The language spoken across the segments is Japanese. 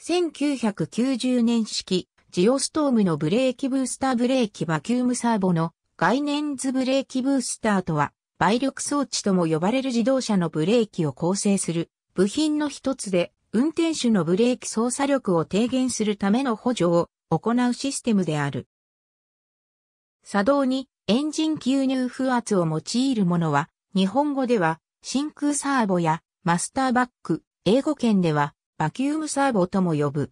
1990年式、ジオストームのブレーキブースターブレーキバキュームサーボの概念図ブレーキブースターとは、倍力装置とも呼ばれる自動車のブレーキを構成する部品の一つで、運転手のブレーキ操作力を低減するための補助を行うシステムである。作動にエンジン吸入風圧を用いるものは、日本語では真空サーボやマスターバック、英語圏ではバキュームサーボとも呼ぶ。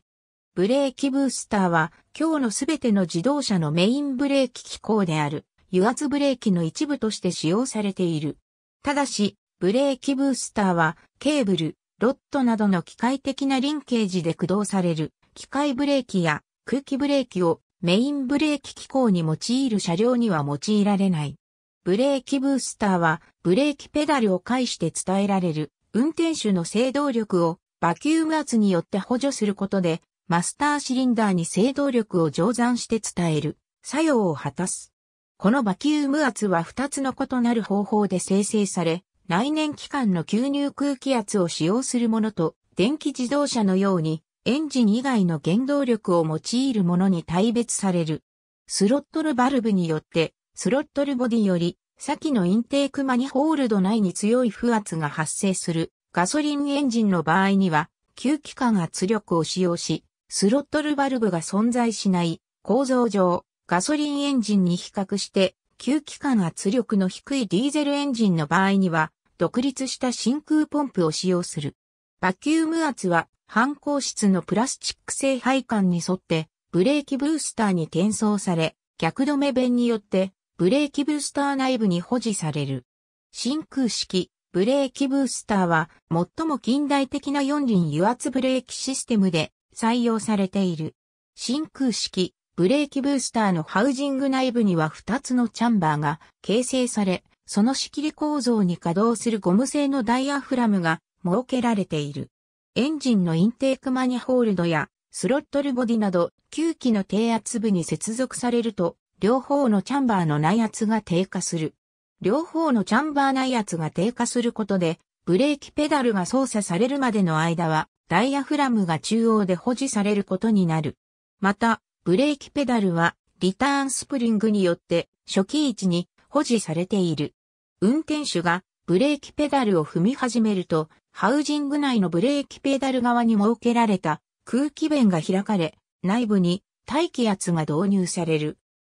ブレーキブースターは、今日のすべての自動車のメインブレーキ機構である、油圧ブレーキの一部として使用されている。ただし、ブレーキブースターは、ケーブル、ロットなどの機械的なリンケージで駆動される、機械ブレーキや空気ブレーキをメインブレーキ機構に用いる車両には用いられない。ブレーキブースターは、ブレーキペダルを介して伝えられる、運転手の制動力をバキューム圧によって補助することで、マスターシリンダーに制動力を乗算して伝える作用を果たす。このバキューム圧は2つの異なる方法で生成され、内燃機関の吸入空気圧を使用するものと、電気自動車のようにエンジン以外の原動力を用いるものに対別される。スロットルバルブによって、スロットルボディより、先のインテークマニホールド内に強い負圧が発生するガソリンエンジンの場合には、吸気管圧力を使用し、スロットルバルブが存在しない構造上、ガソリンエンジンに比較して、吸気管圧力の低いディーゼルエンジンの場合には、独立した真空ポンプを使用する。バキューム圧は、反抗室のプラスチック製配管に沿って、ブレーキブースターに転送され、逆止め弁によって、ブレーキブースター内部に保持される。真空式、ブレーキブースターは最も近代的な四輪油圧ブレーキシステムで採用されている。真空式ブレーキブースターのハウジング内部には2つのチャンバーが形成され、その仕切り構造に稼働するゴム製のダイヤフラムが設けられている。エンジンのインテークマニホールドやスロットルボディなど9機の低圧部に接続されると、両方のチャンバーの内圧が低下する。両方のチャンバー内圧が低下することで、ブレーキペダルが操作されるまでの間は、ダイヤフラムが中央で保持されることになる。また、ブレーキペダルは、リターンスプリングによって、初期位置に保持されている。運転手が、ブレーキペダルを踏み始めると、ハウジング内のブレーキペダル側に設けられた空気弁が開かれ、内部に大気圧が導入される。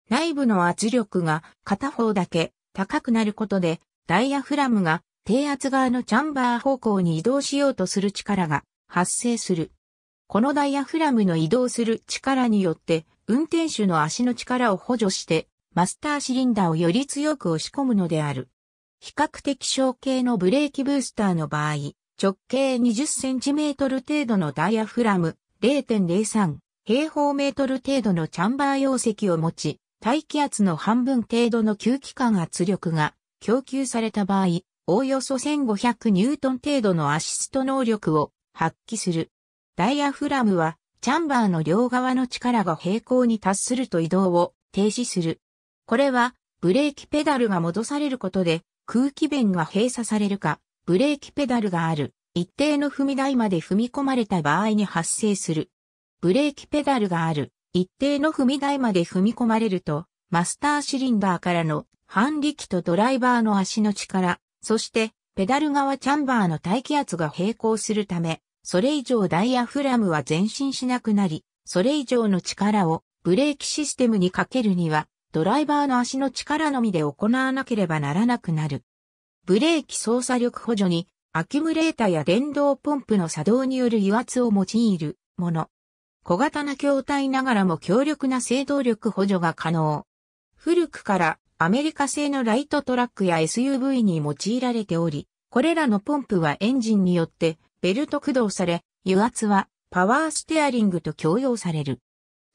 内部の圧力が片方だけ高くなることで、ダイヤフラムが低圧側のチャンバー方向に移動しようとする力が発生する。このダイヤフラムの移動する力によって、運転手の足の力を補助して、マスターシリンダーをより強く押し込むのである。比較的小型のブレーキブースターの場合、直径 20cm 程度のダイヤフラム、0.03平方メートル程度のチャンバー容積を持ち、大気圧の半分程度の吸気管圧力が供給された場合、おおよそ1500ニュートン程度のアシスト能力を発揮する。ダイアフラムは、チャンバーの両側の力が平行に達すると移動を停止する。これは、ブレーキペダルが戻されることで、空気弁が閉鎖されるか、ブレーキペダルがある、一定の踏み台まで踏み込まれた場合に発生する。ブレーキペダルがある、一定の踏み台まで踏み込まれると、マスターシリンダーからの反力とドライバーの足の力、そしてペダル側チャンバーの大気圧が並行するため、それ以上ダイヤフラムは前進しなくなり、それ以上の力をブレーキシステムにかけるには、ドライバーの足の力のみで行わなければならなくなる。ブレーキ操作力補助に、アキュムレータや電動ポンプの作動による油圧を用いるもの。小型な筐体ながらも強力な制動力補助が可能。古くからアメリカ製のライトトラックや SUV に用いられており、これらのポンプはエンジンによってベルト駆動され、油圧はパワーステアリングと共用される。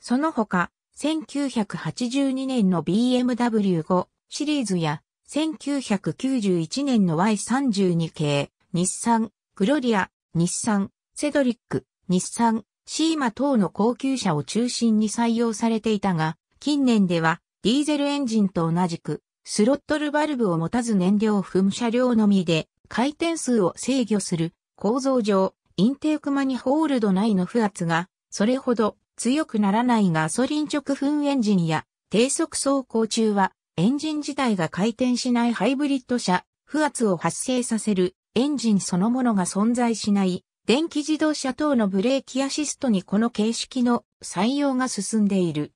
その他、1982年の BMW5 シリーズや、1991年の Y32 系、日産、グロリア、日産、セドリック、日産、シーマ等の高級車を中心に採用されていたが、近年ではディーゼルエンジンと同じく、スロットルバルブを持たず燃料を踏む車両のみで、回転数を制御する構造上、インテークマニホールド内の負圧が、それほど強くならないガソリン直噴エンジンや、低速走行中は、エンジン自体が回転しないハイブリッド車、負圧を発生させるエンジンそのものが存在しない電気自動車等のブレーキアシストにこの形式の採用が進んでいる。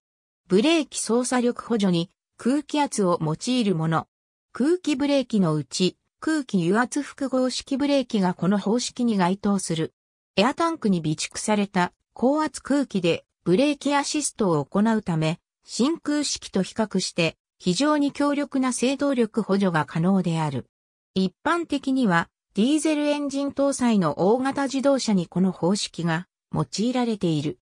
ブレーキ操作力補助に空気圧を用いるもの。空気ブレーキのうち空気油圧複合式ブレーキがこの方式に該当する。エアタンクに備蓄された高圧空気でブレーキアシストを行うため、真空式と比較して非常に強力な制動力補助が可能である。一般的にはディーゼルエンジン搭載の大型自動車にこの方式が用いられている。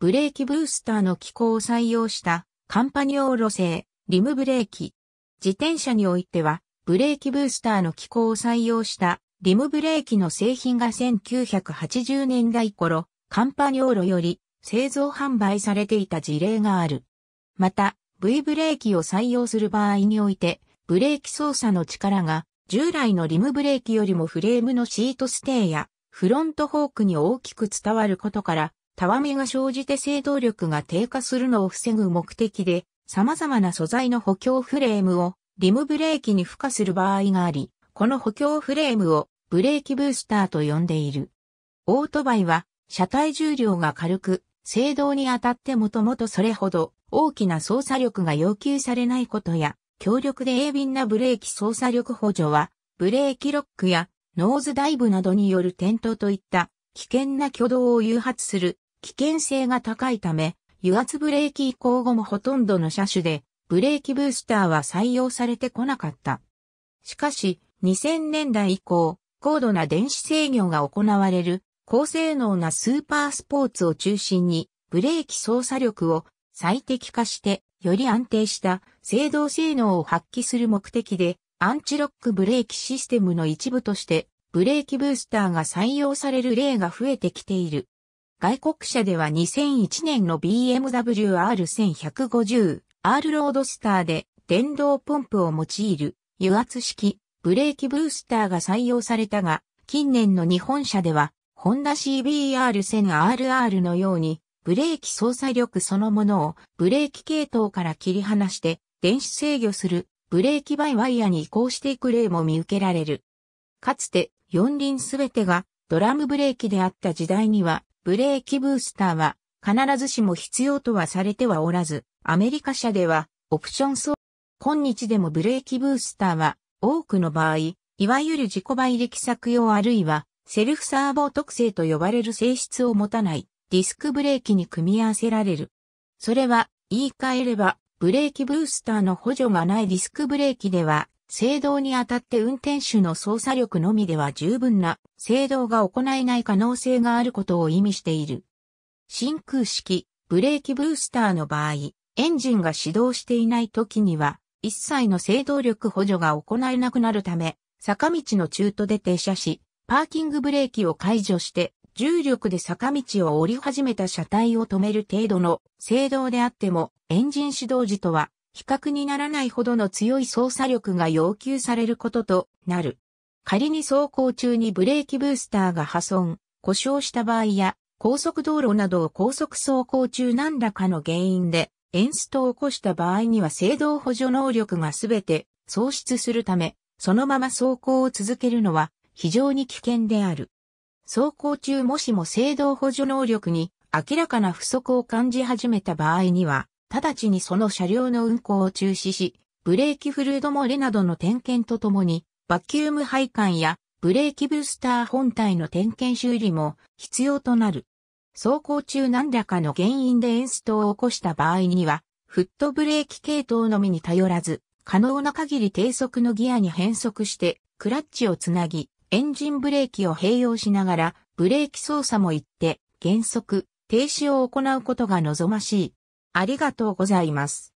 ブレーキブースターの機構を採用したカンパニオーロ製リムブレーキ。自転車においてはブレーキブースターの機構を採用したリムブレーキの製品が1980年代頃カンパニオーロより製造販売されていた事例がある。また V ブレーキを採用する場合においてブレーキ操作の力が従来のリムブレーキよりもフレームのシートステイやフロントフォークに大きく伝わることから、たわみが生じて制動力が低下するのを防ぐ目的で、様々な素材の補強フレームをリムブレーキに付加する場合があり、この補強フレームをブレーキブースターと呼んでいる。オートバイは車体重量が軽く、制動にあたってもともとそれほど大きな操作力が要求されないことや、強力で鋭敏なブレーキ操作力補助は、ブレーキロックやノーズダイブなどによる転倒といった危険な挙動を誘発する危険性が高いため、油圧ブレーキ移行後もほとんどの車種で、ブレーキブースターは採用されてこなかった。しかし、2000年代以降、高度な電子制御が行われる、高性能なスーパースポーツを中心に、ブレーキ操作力を最適化して、より安定した制動性能を発揮する目的で、アンチロックブレーキシステムの一部として、ブレーキブースターが採用される例が増えてきている。外国車では2001年の BMW R1150、R ロードスターで電動ポンプを用いる油圧式ブレーキブースターが採用されたが、近年の日本車では、ホンダ CBR1000RR のようにブレーキ操作力そのものをブレーキ系統から切り離して電子制御するブレーキバイワイヤに移行していく例も見受けられる。かつて四輪すべてがドラムブレーキであった時代にはブレーキブースターは必ずしも必要とはされてはおらず、アメリカ社ではオプション装今日でもブレーキブースターは多くの場合、いわゆる自己倍力作用あるいはセルフサーボ特性と呼ばれる性質を持たないディスクブレーキに組み合わせられる。それは、言い換えれば、ブレーキブースターの補助がないディスクブレーキでは、制動にあたって運転手の操作力のみでは十分な制動が行えない可能性があることを意味している。真空式、ブレーキブースターの場合、エンジンが始動していない時には、一切の制動力補助が行えなくなるため、坂道の中途で停車し、パーキングブレーキを解除して重力で坂道を降り始めた車体を止める程度の制動であっても、エンジン始動時とは比較にならないほどの強い操作力が要求されることとなる。仮に走行中にブレーキブースターが破損、故障した場合や、高速道路などを高速走行中何らかの原因で、エンストを起こした場合には制動補助能力がすべて喪失するため、そのまま走行を続けるのは非常に危険である。走行中もしも制動補助能力に明らかな不足を感じ始めた場合には、直ちにその車両の運行を中止し、ブレーキフルード漏れなどの点検とともに、バキューム配管やブレーキブースター本体の点検修理も必要となる。走行中何らかの原因でエンストを起こした場合には、フットブレーキ系統のみに頼らず、可能な限り低速のギアに変速して、クラッチをつなぎ、エンジンブレーキを併用しながら、ブレーキ操作も行って、減速、停止を行うことが望ましい。ありがとうございます。